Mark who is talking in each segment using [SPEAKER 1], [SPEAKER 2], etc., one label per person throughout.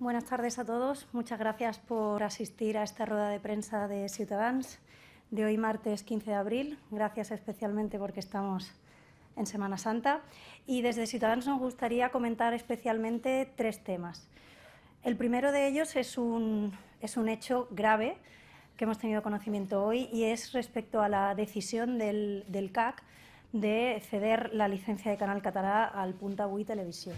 [SPEAKER 1] Buenas tardes a todos. Muchas gracias por asistir a esta rueda de prensa de ciudadanos de hoy martes 15 de abril. Gracias especialmente porque estamos en Semana Santa. Y desde ciudadanos nos gustaría comentar especialmente tres temas. El primero de ellos es un, es un hecho grave que hemos tenido conocimiento hoy y es respecto a la decisión del, CAC de ceder la licencia de Canal catará al Punta Bui Televisión.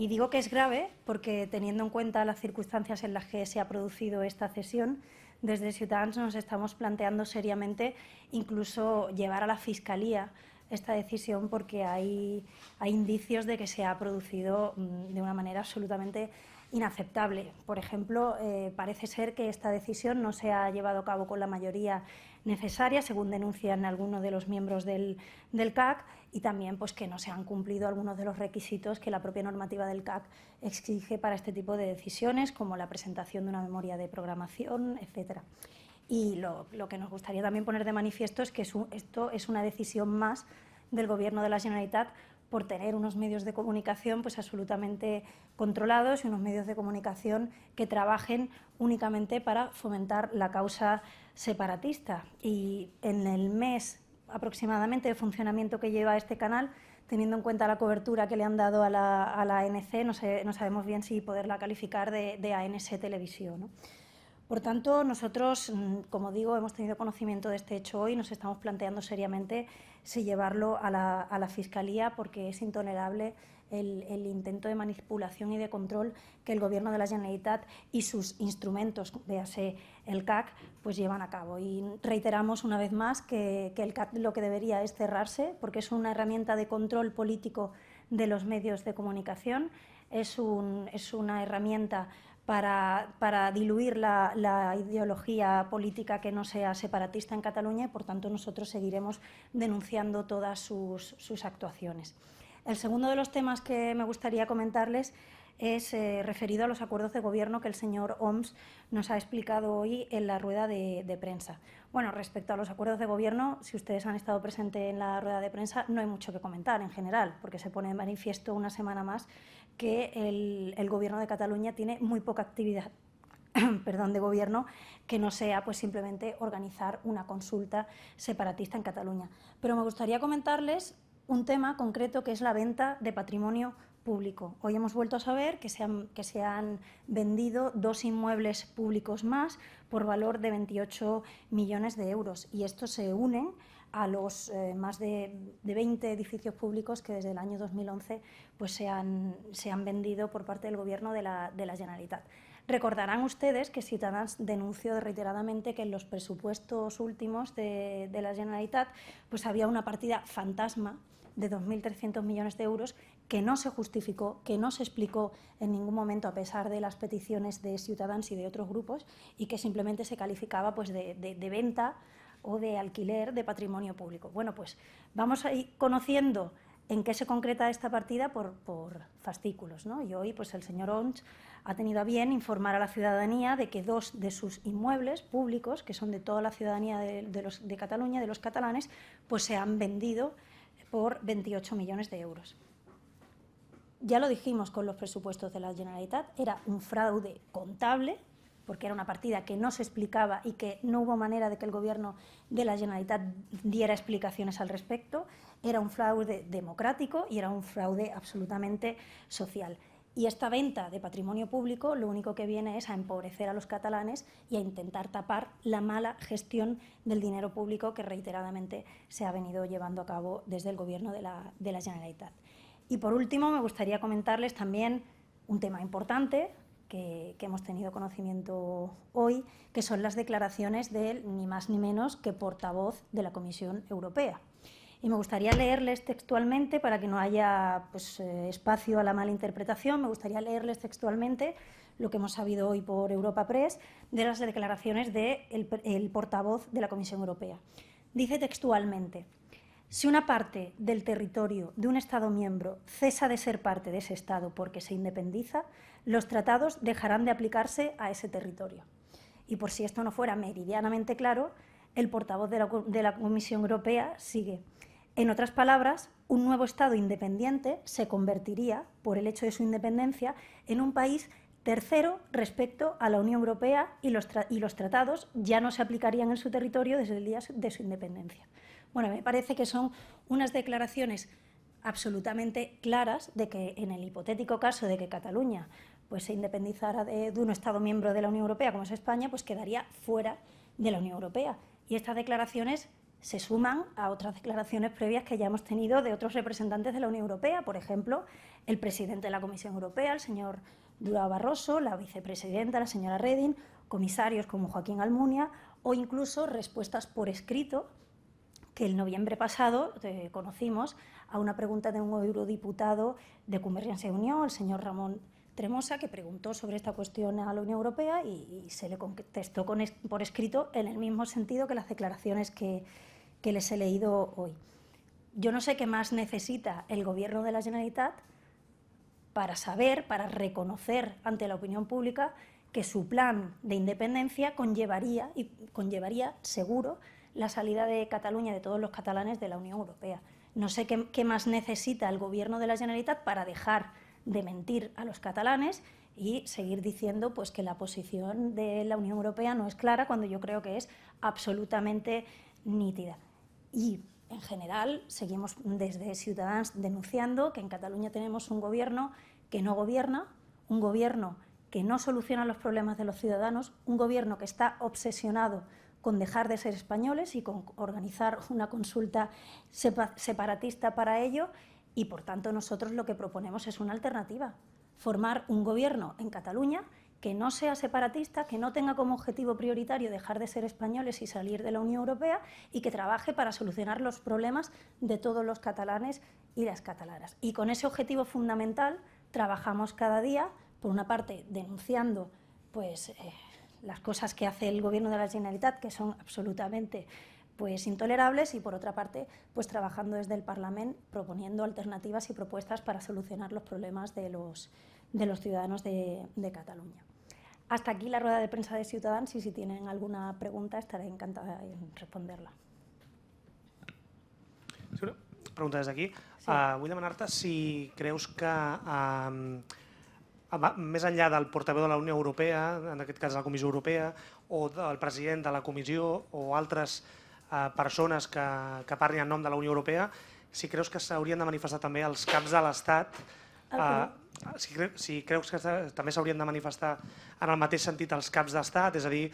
[SPEAKER 1] Y digo que es grave porque, teniendo en cuenta las circunstancias en las que se ha producido esta cesión, desde Ciudadanos nos estamos planteando seriamente incluso llevar a la Fiscalía esta decisión porque hay, hay indicios de que se ha producido mm, de una manera absolutamente inaceptable. Por ejemplo, eh, parece ser que esta decisión no se ha llevado a cabo con la mayoría necesaria, según denuncian algunos de los miembros del, CAC, y también pues, que no se han cumplido algunos de los requisitos que la propia normativa del CAC exige para este tipo de decisiones, como la presentación de una memoria de programación, etcétera. Y lo, que nos gustaría también poner de manifiesto es que esto es una decisión más del Gobierno de la Generalitat por tener unos medios de comunicación pues absolutamente controlados y unos medios de comunicación que trabajen únicamente para fomentar la causa separatista. Y en el mes aproximadamente de funcionamiento que lleva este canal, teniendo en cuenta la cobertura que le han dado a la, a ANC, no, sabemos bien si poderla calificar de, de ANC Televisión. ¿no? Por tanto, nosotros, mm, como digo, hemos tenido conocimiento de este hecho hoy, nos estamos planteando seriamente si llevarlo a la, Fiscalía porque es intolerable el, intento de manipulación y de control que el Gobierno de la Generalitat y sus instrumentos, véase e, el CAC, pues llevan a cabo. Y reiteramos una vez más que, el CAC lo que debería es cerrarse porque es una herramienta de control político de los medios de comunicación, es una herramienta para, diluir la, ideología política que no sea separatista en Cataluña y, por tanto, nosotros seguiremos denunciando todas sus, actuaciones. El segundo de los temas que me gustaría comentarles es eh, referido a los acuerdos de gobierno que el señor OMS nos ha explicado hoy en la rueda de, de, prensa. Bueno, respecto a los acuerdos de gobierno, si ustedes han estado presentes en la rueda de prensa, no hay mucho que comentar en general, porque se pone de manifiesto una semana más que el, gobierno de Cataluña tiene muy poca actividad perdón, de gobierno que no sea pues simplemente organizar una consulta separatista en Cataluña. Pero me gustaría comentarles un tema concreto que es la venta de patrimonio público. Hoy hemos vuelto a saber que se han, que se han vendido dos inmuebles públicos más por valor de 28 millones de euros y estos se unen, a los eh, más de, 20 edificios públicos que desde el año 2011 pues, se, han, vendido por parte del Gobierno de la, Generalitat. Recordarán ustedes que ciudadanos denunció reiteradamente que en los presupuestos últimos de, la Generalitat pues había una partida fantasma de 2.300 millones de euros que no se justificó, que no se explicó en ningún momento a pesar de las peticiones de ciudadanos y de otros grupos y que simplemente se calificaba pues, de, de venta o de alquiler de patrimonio público. Bueno, pues vamos a ir conociendo en qué se concreta esta partida por, por fascículos. ¿no? Y hoy pues, el señor Onch ha tenido a bien informar a la ciudadanía de que dos de sus inmuebles públicos, que son de toda la ciudadanía de, de Cataluña, de los catalanes, pues se han vendido por 28 millones de euros. Ya lo dijimos con los presupuestos de la Generalitat, era un fraude contable porque era una partida que no se explicaba y que no hubo manera de que el gobierno de la Generalitat diera explicaciones al respecto, era un fraude democrático y era un fraude absolutamente social. Y esta venta de patrimonio público lo único que viene es a empobrecer a los catalanes y a intentar tapar la mala gestión del dinero público que reiteradamente se ha venido llevando a cabo desde el Gobierno de la, Generalitat. Y por último, me gustaría comentarles también un tema importante, que, hemos tenido conocimiento hoy, que son las declaraciones del ni más ni menos que portavoz de la Comisión Europea. Y me gustaría leerles textualmente, para que no haya pues, eh, espacio a la mala interpretación, me gustaría leerles textualmente lo que hemos sabido hoy por Europa Press de las declaraciones del de el portavoz de la Comisión Europea. Dice textualmente, si una parte del territorio de un Estado miembro cesa de ser parte de ese Estado porque se independiza, los tratados dejarán de aplicarse a ese territorio. Y por si esto no fuera meridianamente claro, el portavoz de la, Comisión Europea sigue. En otras palabras, un nuevo Estado independiente se convertiría, por el hecho de su independencia, en un país tercero respecto a la Unión Europea y los tratados ya no se aplicarían en su territorio desde el día de su independencia. Bueno, me parece que son unas declaraciones absolutamente claras de que en el hipotético caso de que Cataluña pues, se independizara de, un Estado miembro de la Unión Europea como es España, pues quedaría fuera de la Unión Europea. Y estas declaraciones se suman a otras declaraciones previas que ya hemos tenido de otros representantes de la Unión Europea, por ejemplo, el presidente de la Comisión Europea, el señor Durao Barroso, la vicepresidenta, la señora Reding, comisarios como Joaquín Almunia o incluso respuestas por escrito el noviembre pasado eh, conocimos a una pregunta de un eurodiputado de Convergencia y Unión, el señor Ramón Tremosa, que preguntó sobre esta cuestión a la Unión Europea y, se le contestó por escrito en el mismo sentido que las declaraciones que, que les he leído hoy. Yo no sé qué más necesita el Gobierno de la Generalitat para saber, para reconocer ante la opinión pública que su plan de independencia conllevaría, y conllevaría seguro, la salida de Cataluña, de todos los catalanes, de la Unión Europea. No sé qué, más necesita el gobierno de la Generalitat para dejar de mentir a los catalanes y seguir diciendo pues, que la posición de la Unión Europea no es clara cuando yo creo que es absolutamente nítida. Y en general seguimos desde Ciudadanos denunciando que en Cataluña tenemos un gobierno que no gobierna, un gobierno que no soluciona los problemas de los ciudadanos, un gobierno que está obsesionado con dejar de ser españoles y con organizar una consulta separatista para ello y por tanto nosotros lo que proponemos es una alternativa, formar un gobierno en Cataluña que no sea separatista, que no tenga como objetivo prioritario dejar de ser españoles y salir de la Unión Europea y que trabaje para solucionar los problemas de todos los catalanes y las catalanas. Y con ese objetivo fundamental trabajamos cada día, por una parte, denunciando pues eh, las cosas que hace el gobierno de la Generalitat, que son absolutamente pues intolerables y por otra parte pues trabajando desde el Parlamento proponiendo alternativas y propuestas para solucionar los problemas de los, de los ciudadanos de, Cataluña. Hasta aquí la rueda de prensa de Ciudadanos y si tienen alguna pregunta estaré encantada en responderla. pregunta desde aquí. Sí. a ah, si crees que ah, Ah, més enllà del portaveu de la Unió Europea, en aquest cas de la Comissió Europea, o del president de la Comissió o altres eh, persones que, que parlin en nom de la Unió Europea, si creus que s'haurien de manifestar també els caps de l'Estat, ah, eh, si, cre si creus que també s'haurien de manifestar en el mateix sentit els caps d'Estat, és a dir,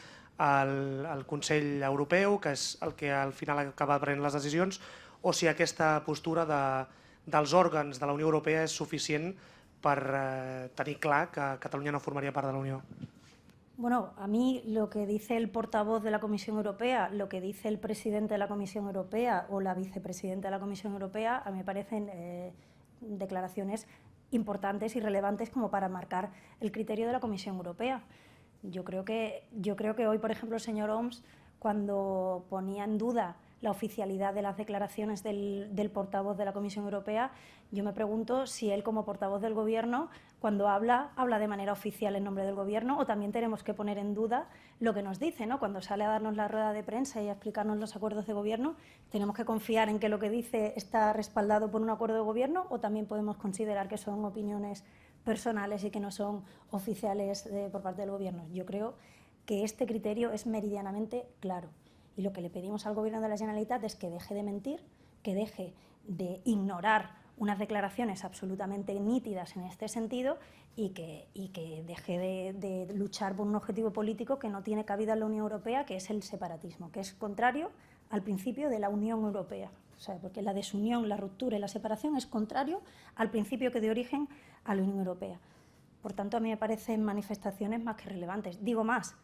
[SPEAKER 1] el, el Consell Europeu, que és el que al final acaba prenent les decisions, o si aquesta postura de, dels òrgans de la Unió Europea és suficient per para tener eh, tenir que no formaría parte de la Unión? Bueno, a mí lo que dice el portavoz de la Comisión Europea, lo que dice el presidente de la Comisión Europea o la vicepresidenta de la Comisión Europea, a mí me parecen eh, declaraciones importantes y relevantes como para marcar el criterio de la Comisión Europea. Yo creo que, yo creo que hoy, por ejemplo, el señor Oms, cuando ponía en duda la oficialidad de las declaraciones del, portavoz de la Comisión Europea, yo me pregunto si él como portavoz del Gobierno, cuando habla, habla de manera oficial en nombre del Gobierno o también tenemos que poner en duda lo que nos dice, ¿no? Cuando sale a darnos la rueda de prensa y a explicarnos los acuerdos de Gobierno, ¿tenemos que confiar en que lo que dice está respaldado por un acuerdo de Gobierno o también podemos considerar que son opiniones personales y que no son oficiales eh, por parte del Gobierno? Yo creo que este criterio es meridianamente claro. Y lo que le pedimos al Gobierno de la Generalitat es que deje de mentir, que deje de ignorar unas declaraciones absolutamente nítidas en este sentido y que, y que deje de, luchar por un objetivo político que no tiene cabida en la Unión Europea, que es el separatismo, que es contrario al principio de la Unión Europea. O sea, porque la desunión, la ruptura y la separación es contrario al principio que dio origen a la Unión Europea. Por tanto, a mí me parecen manifestaciones más que relevantes. Digo más,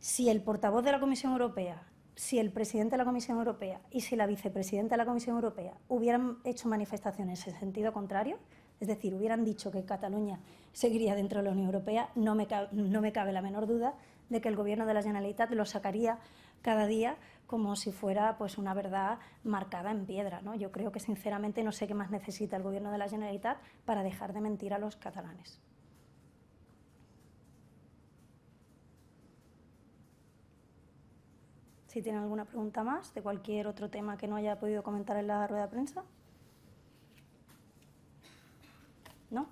[SPEAKER 1] si el portavoz de la Comisión Europea si el presidente de la Comisión Europea y si la vicepresidenta de la Comisión Europea hubieran hecho manifestaciones en sentido contrario, es decir, hubieran dicho que Cataluña seguiría dentro de la Unión Europea, no me, cabe, la menor duda de que el gobierno de la Generalitat lo sacaría cada día como si fuera pues una verdad marcada en piedra, Yo creo que sinceramente no sé qué más necesita el gobierno de la Generalitat para dejar de mentir a los catalanes. si tienen alguna pregunta más de cualquier otro tema que no haya podido comentar en la rueda de prensa. ¿No?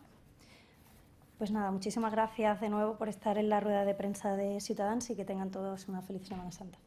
[SPEAKER 1] Pues nada, muchísimas gracias de nuevo por estar en la rueda de prensa de Ciudadanos y que tengan todos una feliz Semana Santa.